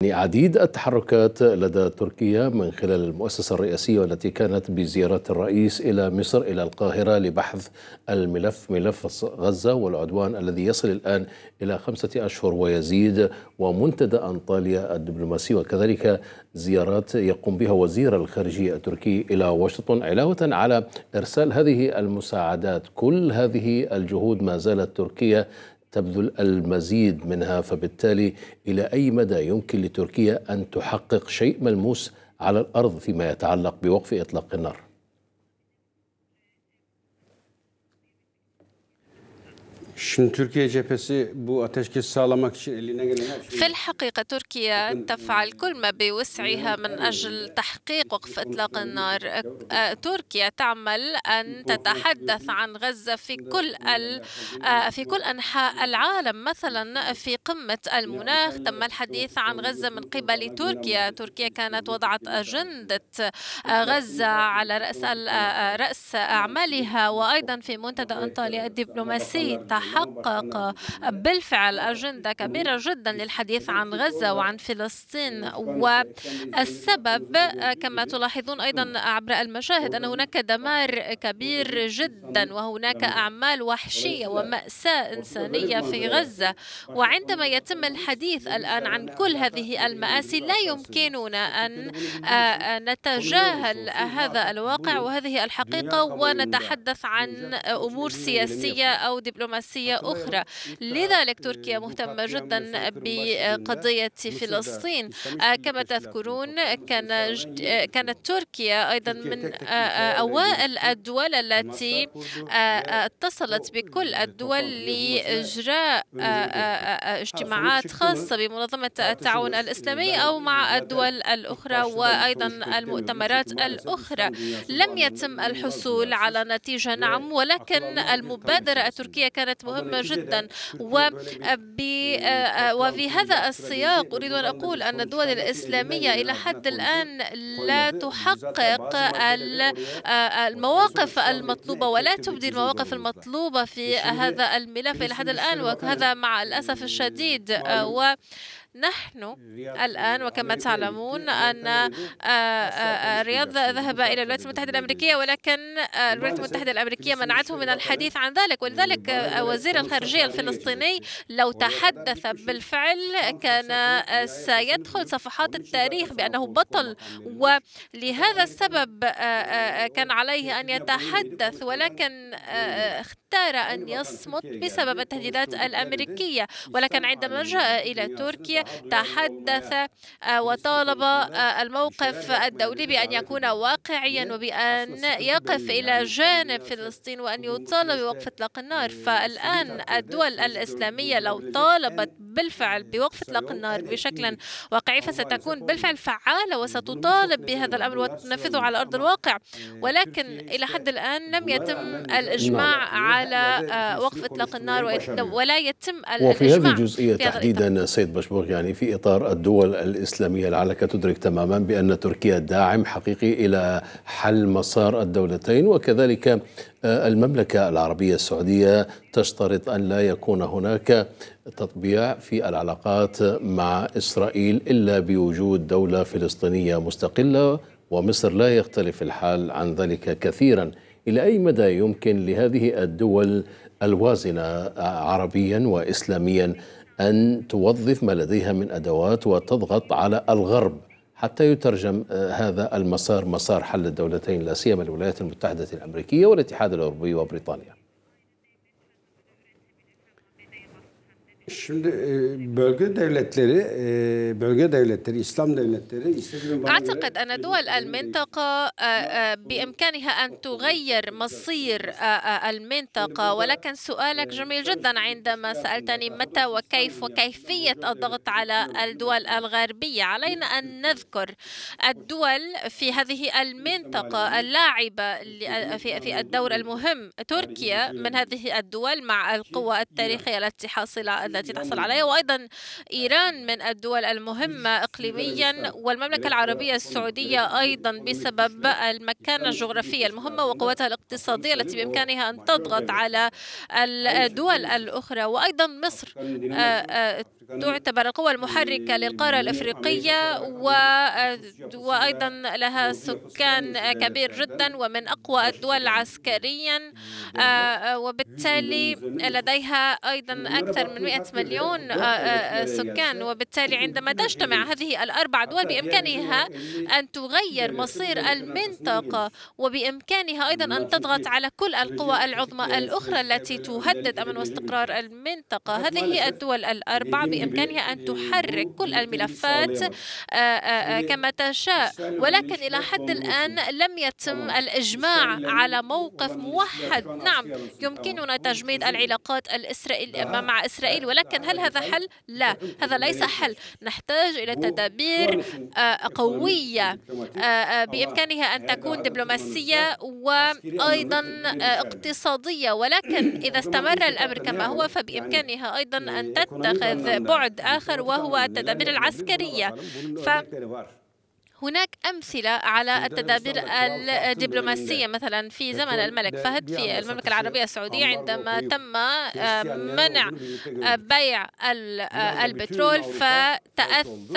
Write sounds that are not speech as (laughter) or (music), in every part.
يعني عديد التحركات لدى تركيا من خلال المؤسسة الرئاسية والتي كانت بزيارة الرئيس إلى مصر إلى القاهرة لبحث الملف ملف غزة والعدوان الذي يصل الآن إلى خمسة أشهر ويزيد ومنتدى أنطاليا الدبلوماسي وكذلك زيارات يقوم بها وزير الخارجية التركي إلى واشنطن علاوة على إرسال هذه المساعدات كل هذه الجهود ما زالت تركيا تبذل المزيد منها فبالتالي إلى أي مدى يمكن لتركيا أن تحقق شيء ملموس على الأرض فيما يتعلق بوقف إطلاق النار في الحقيقة تركيا تفعل كل ما بوسعها من أجل تحقيق وقف إطلاق النار تركيا تعمل أن تتحدث عن غزة في كل ال... في كل أنحاء العالم مثلا في قمة المناخ تم الحديث عن غزة من قبل تركيا تركيا كانت وضعت أجندة غزة على رأس رأس أعمالها وأيضا في منتدى أنطاليا الدبلوماسي حقق بالفعل أجندة كبيرة جدا للحديث عن غزة وعن فلسطين والسبب كما تلاحظون أيضا عبر المشاهد أن هناك دمار كبير جدا وهناك أعمال وحشية ومأساة إنسانية في غزة وعندما يتم الحديث الآن عن كل هذه المآسي لا يمكننا أن آه، نتجاهل هذا الواقع وهذه الحقيقة ونتحدث عن أمور سياسية أو دبلوماسية سياسية أخرى لذلك تركيا مهتمة جدا بقضية فلسطين آه، كما تذكرون كان كانت تركيا أيضا من آه، آه، أوائل الدول التي اتصلت بكل الدول لإجراء اجتماعات خاصة بمنظمة التعاون الإسلامي أو مع الدول الأخرى وأيضا المؤتمرات الأخرى لم يتم الحصول على نتيجة نعم ولكن المبادرة التركية كانت مهمة جدا وفي هذا السياق أريد أن أقول أن الدول الإسلامية إلى حد الآن لا تحقق آه، المواقف المطلوبة ولا تبدي المواقف المطلوبة في هذا الملف إلى حد الآن وهذا مع الأسف الشديد آه، و نحن الآن وكما تعلمون أن آه، آه، آه، الرياض ذهب إلى الولايات المتحدة الأمريكية ولكن الولايات المتحدة الأمريكية منعته من الحديث عن ذلك ولذلك وزير الخارجية الفلسطيني لو تحدث بالفعل كان سيدخل صفحات التاريخ بأنه بطل ولهذا السبب كان عليه أن يتحدث ولكن أيوة، اختار أن أيوة، يصمت يعني؟ بسبب التهديدات الأمريكية ولكن عندما جاء إلى تركيا تحدث آه، وطالب آه، الموقف الدولي بأن يكون واقعيا وبأن يقف إلى جانب فلسطين وأن يطالب بوقف إطلاق النار فالآن الدول الإسلامية لو طالبت بالفعل بوقف إطلاق النار بشكل واقعي فستكون بالفعل فعالة وستطالب بهذا الأمر وتنفذه على أرض الواقع ولكن إلى حد الآن لم يتم الإجماع على آه، وقف إطلاق النار ولا يتم الإجماع وفي هذه الجزئية تحديدا سيد بشبورغ يعني في إطار الدول الإسلامية لعلك تدرك تماما بأن تركيا داعم حقيقي إلى حل مسار الدولتين وكذلك آه، المملكة العربية السعودية تشترط أن لا يكون هناك تطبيع في العلاقات مع إسرائيل إلا بوجود دولة فلسطينية مستقلة ومصر لا يختلف الحال عن ذلك كثيرا إلى أي مدى يمكن لهذه الدول الوازنة آه، عربيا وإسلاميا أن توظف ما لديها من أدوات وتضغط على الغرب حتى يترجم آه، هذا المسار مسار حل الدولتين لا سيما الولايات المتحدة الأمريكية والاتحاد الأوروبي وبريطانيا Şimdi e, bölge devletleri e, bölge devletleri İslam devletleri أعتقد أن دول المنطقة آه، آه، بإمكانها أن تغير مصير آه، المنطقة يعني ولكن سؤالك يعني جميل جدا عندما سألتني متى وكيف يعني وكيفية الضغط على الدول الغربية علينا أن نذكر الدول في هذه المنطقة اللاعبة في الدور المهم تركيا من هذه الدول مع القوة التاريخية التي حاصلة التي تحصل يعني عليها وأيضا إيران من الدول المهمة إقليميا والمملكة العربية السعودية أيضا بسبب المكانة الجغرافية المهمة وقوتها الاقتصادية التي بإمكانها أن تضغط على الدول الأخرى وأيضا مصر تعتبر القوة المحركة للقارة الأفريقية و... وأيضا لها سكان كبير جدا ومن أقوى الدول عسكريا آه، وبالتالي لديها أيضا أكثر من 100 مليون آه، آه، سكان وبالتالي عندما تجتمع هذه الأربع دول بإمكانها أن تغير مصير المنطقة وبإمكانها أيضا أن تضغط على كل القوى العظمى الأخرى التي تهدد أمن واستقرار المنطقة هذه الدول الأربع بإمكانها أن تحرك كل الملفات آه، آه، آه، كما تشاء ولكن إلى حد الآن لم يتم الإجماع على موقف موحد نعم يمكننا تجميد العلاقات الإسرائيل مع إسرائيل ولكن هل هذا حل؟ لا هذا ليس حل نحتاج إلى تدابير قوية بإمكانها أن تكون دبلوماسية وأيضا اقتصادية ولكن إذا استمر الأمر كما هو يعني فبإمكانها أيضا أن تتخذ بعد آخر وهو التدابير العسكرية ف هناك أمثلة على التدابير الدبلوماسية مثلا في زمن الملك فهد في المملكة العربية السعودية عندما تم منع آه، بيع البترول فتأثرت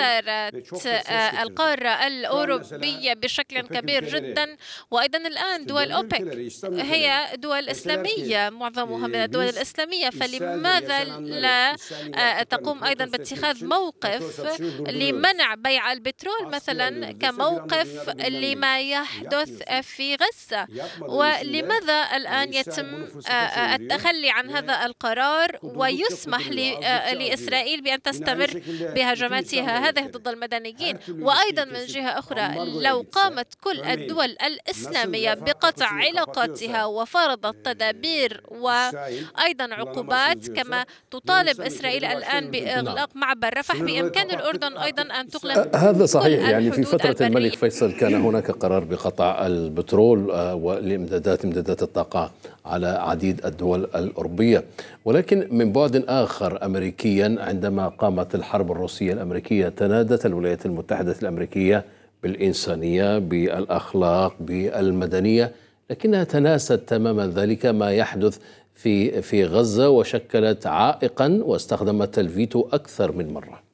آه، القارة الأوروبية بشكل كبير جدا وأيضا الآن دول أوبك هي دول إسلامية معظمها من إيه، الدول الإسلامية فلماذا لا آه، تقوم أيضا باتخاذ موقف لمنع بيع البترول مثلا كموقف لما يحدث في غزة ولماذا الآن يتم آه، آه، التخلي عن هذا القرار ويسمح آه، لإسرائيل بأن تستمر بهجماتها هذه ضد المدنيين وأيضا من جهة أخرى لو قامت كل الدول الإسلامية بقطع علاقاتها وفرضت تدابير وأيضا عقوبات كما تطالب نعم، إسرائيل الآن بإغلاق معبر رفح بإمكان الأردن أيضا أن (laughs) تغلق هذا صحيح يعني في فترة فترة الملك فيصل كان (laughs) هناك قرار بقطع البترول آه، والإمدادات إمدادات الطاقة على عديد الدول الأوروبية ولكن من بعد آخر أمريكيا عندما قامت الحرب الروسية الأمريكية تنادت الولايات المتحدة الأمريكية بالإنسانية بالأخلاق بالمدنية لكنها تناست تماما ذلك ما يحدث في في غزة وشكلت عائقا واستخدمت الفيتو أكثر من مرة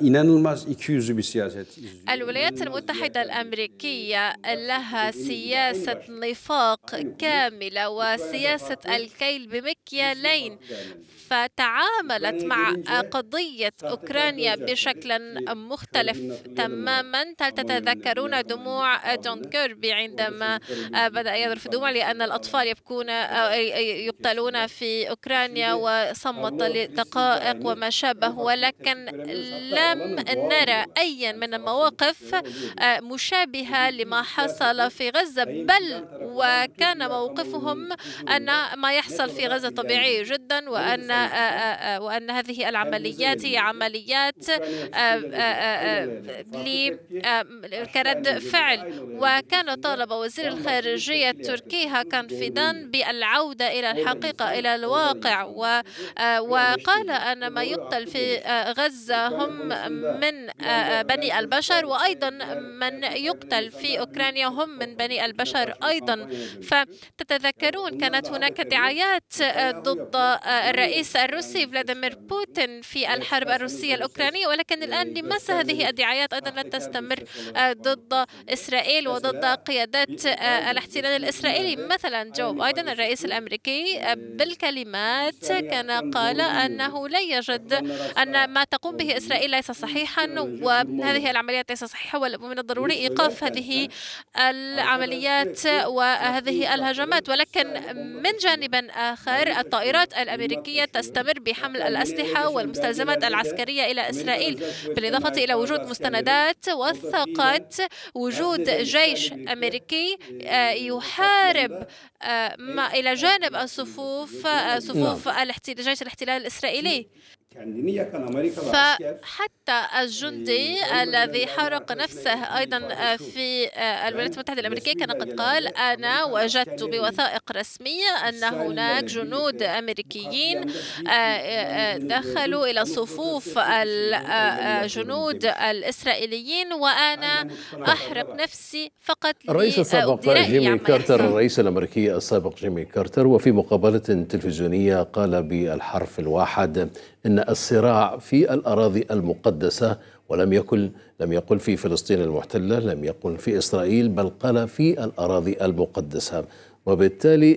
inanılmaz bir siyaset الولايات المتحدة الأمريكية لها سياسة نفاق كاملة وسياسة الكيل بمكيالين فتعاملت مع قضية أوكرانيا بشكل مختلف تماما هل تتذكرون دموع جون كيربي عندما بدأ يذرف دموع لأن الأطفال يبكون يقتلون في أوكرانيا وصمت لدقائق وما شابه ولكن لم نرى أي من المواقف آه، مشابهة لما حصل في غزة بل وكان موقفهم أن ما يحصل في غزة طبيعي جدا وأن آه، آه، وأن هذه العمليات هي عمليات كرد فعل وكان طالب وزير الخارجية التركي هاكان فيدان بالعودة إلى الحقيقة إلى الواقع وقال أن ما يقتل في غزة هم من آه، آه، بني البشر وأيضا من يقتل في أوكرانيا هم من بني البشر أيضا فتتذكرون كانت هناك دعايات آه، ضد الرئيس الروسي فلاديمير بوتين في الحرب الروسية الأوكرانية ولكن الآن لماذا هذه الدعايات أيضا لن تستمر ضد إسرائيل وضد قيادات الاحتلال الإسرائيلي مثلا جو أيضا الرئيس الأمريكي بالكلمات كان قال أنه لا يجد أن ما تقوم به هذه إسرائيل ليس صحيحا وهذه العمليات ليس صحيحة ومن الضروري إيقاف هذه العمليات وهذه الهجمات ولكن من جانب آخر الطائرات الأمريكية تستمر بحمل الأسلحة والمستلزمات العسكرية إلى إسرائيل بالإضافة إلى وجود مستندات وثقت وجود جيش أمريكي آه، يحارب آه، ما إلى جانب الصفوف آه، صفوف نعم. الاحتلال جيش الاحتلال الإسرائيلي فحتى الجندي إيه، الذي حرق نفسه أيضا في آه، الولايات المتحدة الأمريكية كان قد قال أنا وجدت بوثائق رسمية أن هناك جنود أمريكيين آه، آه، دخلوا إلى صفوف الجنود الإسرائيليين وأنا أحرق نفسي فقط الرئيس السابق جيمي كارتر الرئيس الأمريكي السابق جيمي كارتر وفي مقابلة تلفزيونية قال بالحرف الواحد أن الصراع في الأراضي المقدسة ولم يكن لم يقل في فلسطين المحتلة لم يقل في إسرائيل بل قال في الأراضي المقدسة وبالتالي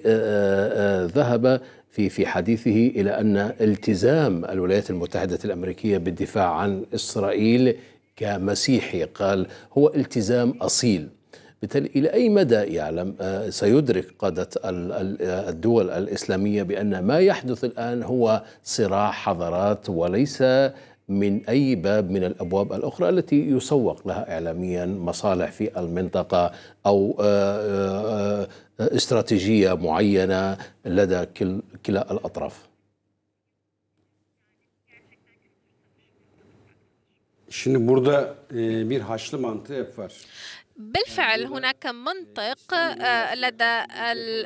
ذهب في في حديثه إلى أن التزام الولايات المتحدة الأمريكية بالدفاع عن إسرائيل كمسيحي قال هو التزام أصيل بالتالي إلى أي مدى يعلم آه، سيدرك قادة آه، الدول الإسلامية بأن ما يحدث الآن هو صراع حضارات وليس من أي باب من الأبواب الأخرى التي يسوق لها إعلاميا مصالح في المنطقة أو آه، استراتيجية معينة لدى كلا الأطراف Şimdi burada e, bir haçlı mantığı var. بالفعل أيوة. هناك منطق أيوة، آه، لدى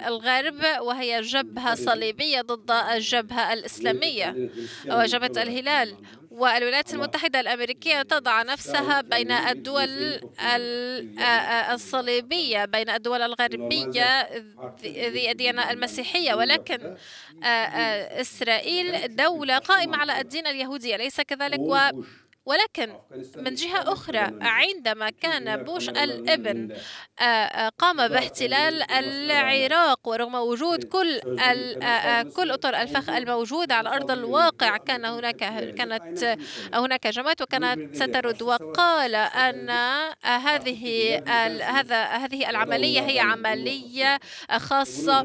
الغرب وهي جبهة أيوة. صليبية ضد الجبهة الإسلامية وجبهة الهلال والولايات المتحدة الأمريكية تضع نفسها بين الدول آه، آه، الصليبية بين الدول الغربية ذي الديانة المسيحية ولكن إسرائيل دولة قائمة على الدين اليهودي أليس كذلك و ولكن من جهة أخرى عندما كان بوش الابن آه، آه، قام باحتلال العراق ورغم وجود إيه، كل آه، كل أطر الفخ الموجودة على أرض الواقع كان هناك كانت هناك جماعات وكانت سترد وقال أن هذه هذا هذه العملية هي عملية خاصة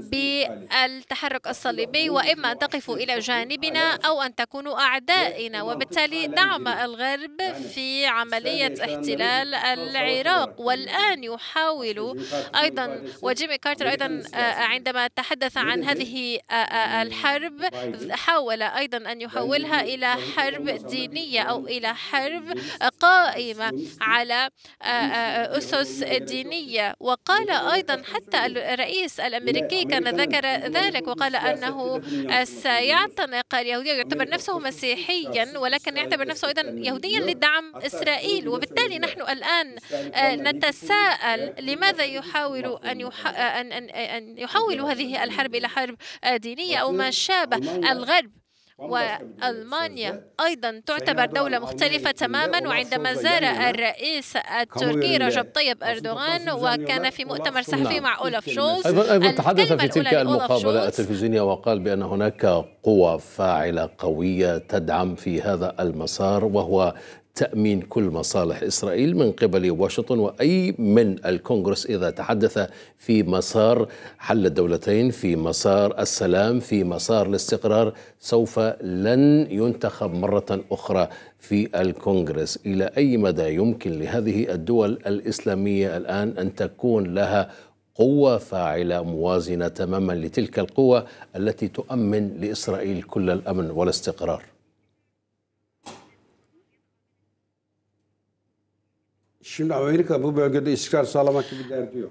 بالتحرك الصليبي وإما أن تقفوا إلى جانبنا أو أن تكونوا أعدائنا وبالتالي نعم قام الغرب يعني في عملية احتلال العراق والآن يحاول أيضا وجيمي كارتر أيضا آه، عندما تحدث عن هذه آه، آه، الحرب حاول أيضا أن يحولها إلى حرب دينية أو إلى حرب قائمة على أسس دينية وقال أيضا حتى الرئيس الأمريكي كان ذكر ذلك وقال أنه سيعتنق اليهودية يعتبر نفسه مسيحيا ولكن يعتبر نفسه أيضا يعني يهوديا لدعم إسرائيل وبالتالي نحن الآن آه، نتساءل يعني لماذا يحاول أن, أن... أن... أن يحول هذه الحرب إلى حرب دينية أو ما شابه الغرب وألمانيا أيضا تعتبر دولة مختلفة تماما وعندما زار الرئيس التركي رجب طيب أردوغان وكان في مؤتمر صحفي نعم. مع أولف شولز أيضا, أيضا تحدث في تلك المقابلة التلفزيونية وقال بأن هناك قوى فاعلة قوية تدعم في هذا المسار وهو تأمين كل مصالح إسرائيل من قبل واشنطن وأي من الكونغرس إذا تحدث في مسار حل الدولتين في مسار السلام في مسار الاستقرار سوف لن ينتخب مرة أخرى في الكونغرس إلى أي مدى يمكن لهذه الدول الإسلامية الآن أن تكون لها قوة فاعلة موازنة تماما لتلك القوة التي تؤمن لإسرائيل كل الأمن والاستقرار شنو امريكا bu bölgede istikrar sağlamak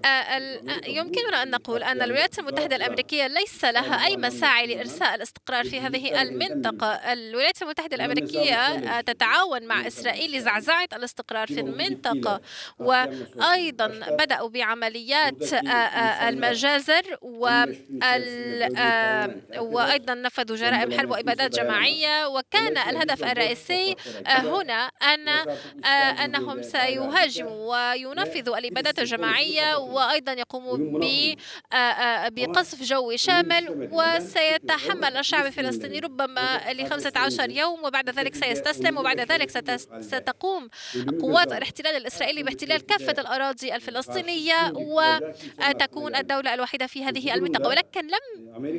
آه، آه، يمكننا أن نقول أن الولايات المتحدة الأمريكية ليس لها أي مساعي لإرساء الاستقرار في هذه المنطقة. الولايات المتحدة الأمريكية آه، تتعاون مع إسرائيل لزعزعة الاستقرار في المنطقة وأيضا بدأوا بعمليات المجازر وأيضا نفذوا جرائم حرب وإبادات جماعية وكان الهدف الرئيسي هنا أن أنهم سيهاجموا يهاجم وينفذ الإبادات الجماعية وأيضا يقوم آه، آه، بقصف جوي شامل وسيتحمل الشعب الفلسطيني ربما ل 15 يوم وبعد ذلك سيستسلم وبعد ذلك ستقوم قوات الاحتلال الإسرائيلي باحتلال كافة الأراضي الفلسطينية وتكون الدولة الوحيدة في هذه المنطقة ولكن لم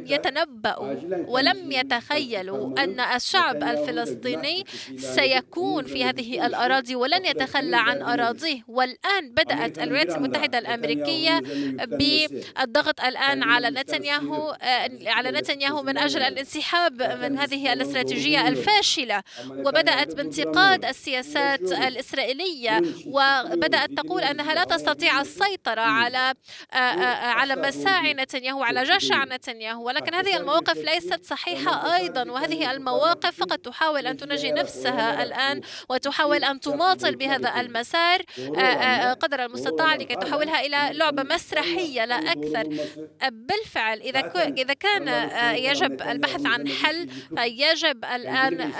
يتنبأوا ولم يتخيلوا أن الشعب الفلسطيني سيكون في هذه الأراضي ولن يتخلى عن أراضي الماضي والآن بدأت الولايات المتحدة الأمريكية بالضغط الآن على نتنياهو آه، على نتنياهو من أجل الانسحاب من هذه الاستراتيجية الفاشلة وبدأت بانتقاد السياسات الإسرائيلية وبدأت تقول أنها لا تستطيع السيطرة على آه، آه، على مساعي نتنياهو على جشع نتنياهو ولكن هذه المواقف ليست صحيحة أيضا وهذه المواقف فقط تحاول أن تنجي نفسها الآن وتحاول أن تماطل بهذا المسار آه، آه، آه، قدر المستطاع لكي تحولها إلى لعبة مسرحية لا أكثر بالفعل إذا إذا كان يجب البحث عن حل فيجب الآن يعني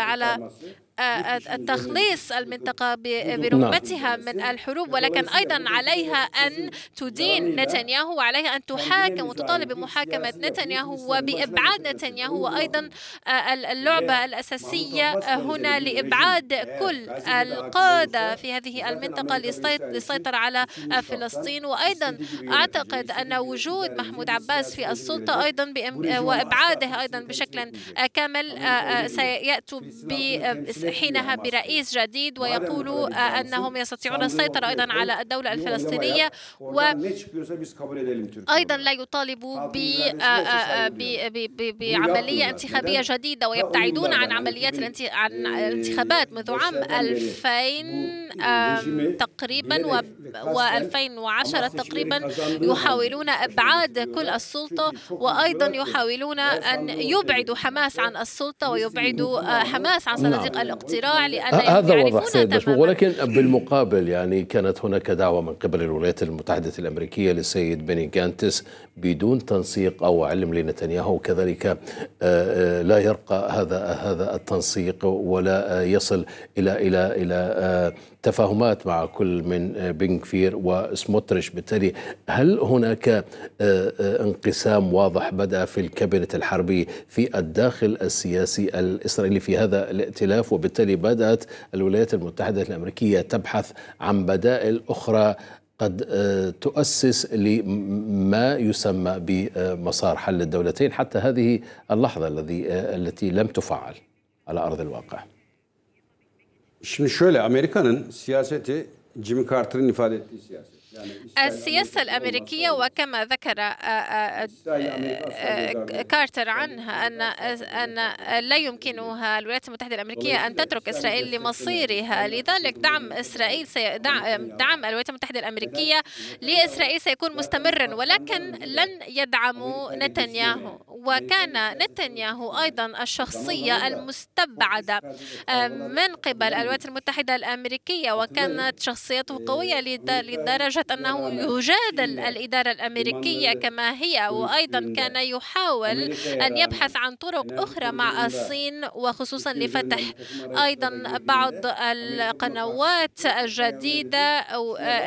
على آه، آه، التخليص المنطقة برغبتها من الحروب ولكن أيضا عليها أن تدين نتنياهو وعليها أن تحاكم وتطالب بمحاكمة نتنياهو وبإبعاد نتنياهو وأيضا آه، اللعبة الأساسية هنا لإبعاد كل القادة في هذه المنطقة للسيطرة على فلسطين وأيضا أعتقد أن وجود محمود عباس في السلطة أيضا وإبعاده أيضا بشكل كامل سيأتي حينها برئيس جديد ويقول آه، أنهم يستطيعون السيطرة أيضا على الدولة الفلسطينية وأيضا لا يطالبوا آه، آه، بعملية انتخابية جديدة ويبتعدون عن عمليات عن الانتخابات منذ عام 2000 تقريبا و2010 تقريبا يحاولون إبعاد كل السلطة وأيضا يحاولون أن يبعدوا حماس عن السلطة ويبعدوا حماس عن صناديق نعم. اقتراع لأن هذا واضح سيد ولكن بالمقابل يعني كانت هناك دعوة من قبل الولايات المتحدة الأمريكية للسيد بني جانتس بدون تنسيق أو علم لنتنياهو كذلك آه، آه، لا يرقى هذا هذا التنسيق ولا آه، يصل إلى إلى إلى تفاهمات مع كل من آه، بنكفير وسموتريش بالتالي هل هناك آه، آه، انقسام واضح بدا في الكابينة الحربي في الداخل السياسي الاسرائيلي في هذا الائتلاف وبالتالي بدات الولايات المتحده الامريكيه تبحث عن بدائل اخرى قد تؤسس لما يسمى بمسار حل الدولتين حتى هذه اللحظه الذي التي لم تفعل على ارض الواقع. Şimdi şöyle Amerika'nın siyaseti Jimmy Carter'ın ifade ettiği siyaset. يعني السياسة الأمريكية وكما ذكر آه، آه، آه، كارتر عنها أن أن لا يمكنها الولايات المتحدة الأمريكية طيب، أن تترك إسرائيل لمصيرها لذلك دعم إسرائيل دعم الولايات المتحدة الأمريكية لإسرائيل سيكون مستمرا ولكن لن يدعموا نتنياهو وكان نتنياهو أيضا الشخصية المستبعدة من قبل الولايات المتحدة الأمريكية وكانت شخصيته قوية لدرجة فقط أنه يجادل الإدارة الأمريكية كما هي وأيضا كان يحاول أن يبحث عن طرق نعم، أخرى مع الصين وخصوصا لفتح أيضا بعض القنوات الجديدة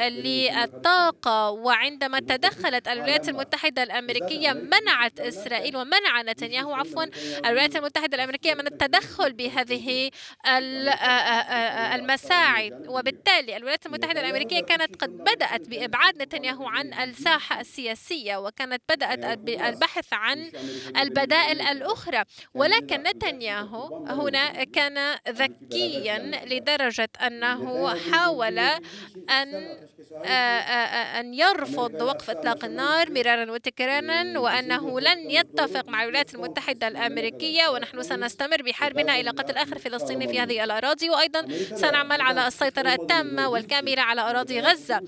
للطاقة وعندما تدخلت الولايات المتحدة الأمريكية منعت إسرائيل ومنع نتنياهو عفوا الولايات المتحدة الأمريكية من التدخل بهذه آه، آه، آه، المساعي وبالتالي الولايات المتحدة الأمريكية كانت قد بدأت بدأت بإبعاد نتنياهو عن الساحة السياسية وكانت بدأت البحث عن البدائل الأخرى ولكن نتنياهو هنا كان ذكيا لدرجة أنه حاول أن أن يرفض وقف إطلاق النار مرارا وتكرارا وأنه لن يتفق مع الولايات المتحدة الأمريكية ونحن سنستمر بحربنا إلى قتل آخر فلسطيني في هذه الأراضي وأيضا سنعمل على السيطرة التامة والكاملة على أراضي غزة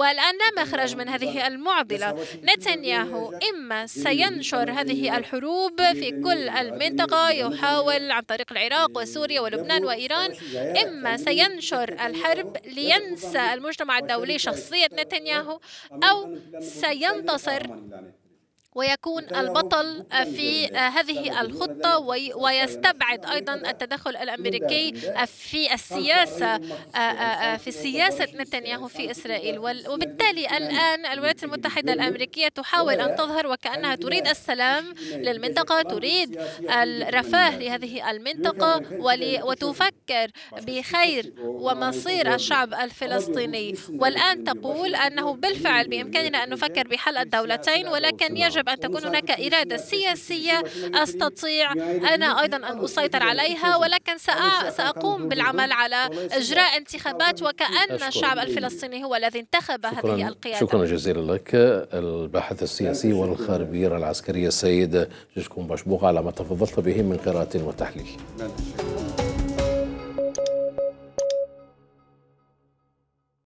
والآن لا مخرج من هذه المعضلة نتنياهو إما سينشر هذه الحروب في كل المنطقة يحاول عن طريق العراق وسوريا ولبنان وإيران إما سينشر الحرب لينسى المجتمع الدولي شخصية نتنياهو أو سينتصر ويكون البطل في هذه الخطة ويستبعد أيضا التدخل الأمريكي آه، في السياسة آه، آه، في سياسة نتنياهو في إسرائيل وبالتالي الآن الولايات المتحدة الأمريكية تحاول أن تظهر وكأنها تريد السلام للمنطقة تريد الرفاه لهذه المنطقة وتفكر بخير ومصير الشعب الفلسطيني والآن تقول أنه بالفعل بإمكاننا أن نفكر بحل الدولتين ولكن يجب يجب أن تكون هناك إرادة سياسية أستطيع أنا أيضا أن أسيطر عليها ولكن سأقوم بالعمل على إجراء انتخابات وكأن الشعب الفلسطيني هو الذي انتخب هذه القيادة شكرا جزيلا لك الباحث السياسي والخبير العسكري السيد جيشكم بشبوغ على ما تفضلت به من قراءة وتحليل